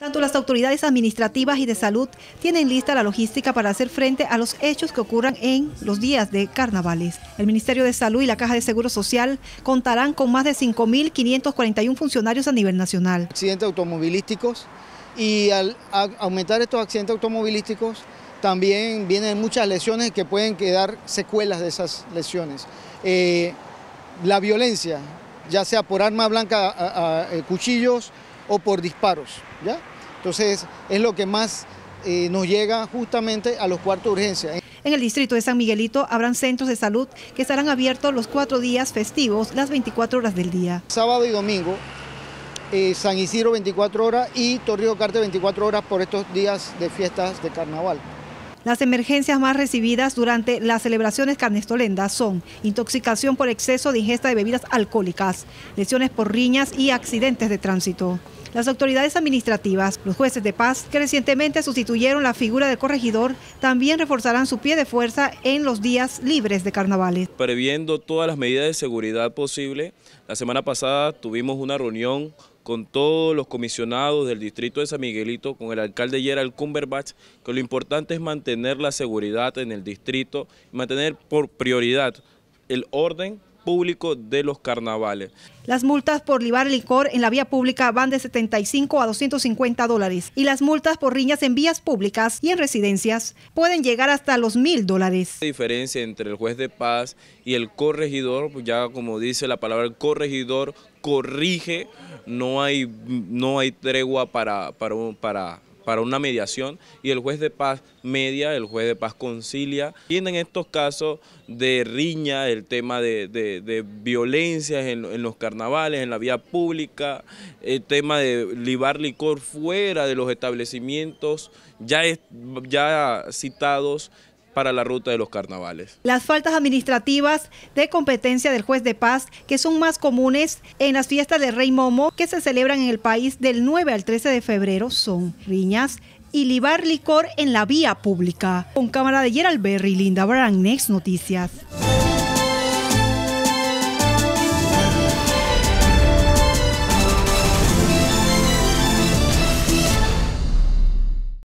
Tanto las autoridades administrativas y de salud tienen lista la logística para hacer frente a los hechos que ocurran en los días de carnavales. El Ministerio de Salud y la Caja de Seguro Social contarán con más de 5.541 funcionarios a nivel nacional. Accidentes automovilísticos y al aumentar estos accidentes automovilísticos también vienen muchas lesiones que pueden quedar secuelas de esas lesiones. Eh, la violencia, ya sea por arma blanca, a, eh, cuchillos, o por disparos. ¿ya? Entonces es lo que más eh, nos llega justamente a los cuartos de urgencia. En el distrito de San Miguelito habrán centros de salud que estarán abiertos los cuatro días festivos, las 24 horas del día. Sábado y domingo, eh, San Isidro 24 horas y Torrijos Carte 24 horas por estos días de fiestas de carnaval. Las emergencias más recibidas durante las celebraciones carnestolendas son intoxicación por exceso de ingesta de bebidas alcohólicas, lesiones por riñas y accidentes de tránsito. Las autoridades administrativas, los jueces de paz, que recientemente sustituyeron la figura del corregidor, también reforzarán su pie de fuerza en los días libres de carnavales. Previendo todas las medidas de seguridad posible, la semana pasada tuvimos una reunión con todos los comisionados del distrito de San Miguelito, con el alcalde Gerald Cumberbatch, que lo importante es mantener la seguridad en el distrito, mantener por prioridad el orden público de los carnavales. Las multas por libar licor en la vía pública van de 75 a 250 dólares y las multas por riñas en vías públicas y en residencias pueden llegar hasta los mil dólares. La diferencia entre el juez de paz y el corregidor, pues ya como dice la palabra, el corregidor corrige, no hay, no hay tregua para, para para una mediación y el juez de paz media, el juez de paz concilia. Tienen estos casos de riña, el tema de, de, violencias en, los carnavales, en la vía pública, el tema de libar licor fuera de los establecimientos ya, ya citados para la ruta de los carnavales. Las faltas administrativas de competencia del juez de paz, que son más comunes en las fiestas de Rey Momo que se celebran en el país del 9 al 13 de febrero, son riñas y libar licor en la vía pública. Con cámara de Gerald Berry, Linda Brand, Next Noticias.